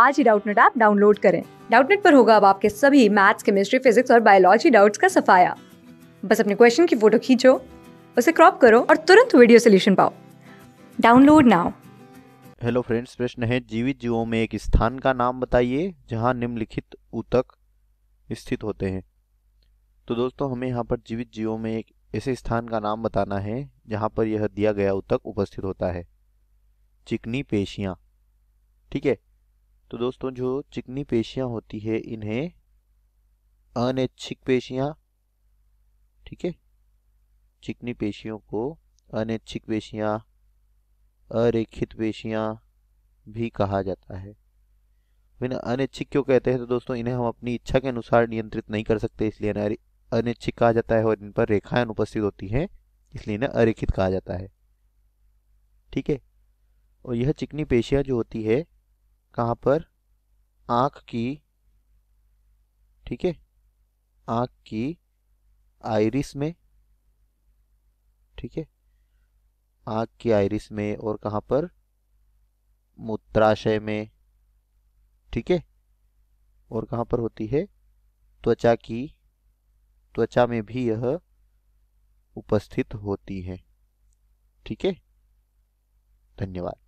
आज ही Doubtnut app download करें डाउटनेट पर होगा अब आपके सभी मैथ्स केमिस्ट्री फिजिक्स और बायोलॉजी डाउट्स का सफाया बस अपने क्वेश्चन की फोटो खींचो उसे क्रॉप करो और तुरंत वीडियो सोल्यूशन पाओ डाउनलोड नाउ हेलो फ्रेंड्स प्रश्न है जीवित जीवों में एक स्थान का नाम बताइए जहां निम्नलिखित ऊतक स्थित होते हैं तो दोस्तों हमें यहां पर जीवित जीवों में एक ऐसे स्थान का नाम बताना है जहां पर यह दिया गया ऊतक उपस्थित होता है चिकनी पेशियां ठीक है तो दोस्तों जो चिकनी पेशियाँ होती है इन्हें अनैच्छिक पेशियाँ ठीक है चिकनी पेशियों को अनैच्छिक पेशियाँ अरेखित पेशियाँ भी कहा जाता है बिना अनैच्छिक क्यों कहते हैं तो दोस्तों इन्हें हम अपनी इच्छा के अनुसार नियंत्रित नहीं कर सकते इसलिए इन्हें अनैच्छिक कहा जाता है और इन पर रेखाएं अनुपस्थित होती हैं इसलिए इन्हें अरेखित कहा जाता है ठीक है और यह चिकनी पेशियाँ जो होती है कहाँ पर आँख की ठीक है आँख की आयरिस में ठीक है आँख की आयरिस में और कहाँ पर मूत्राशय में ठीक है और कहाँ पर होती है त्वचा की त्वचा में भी यह उपस्थित होती है ठीक है धन्यवाद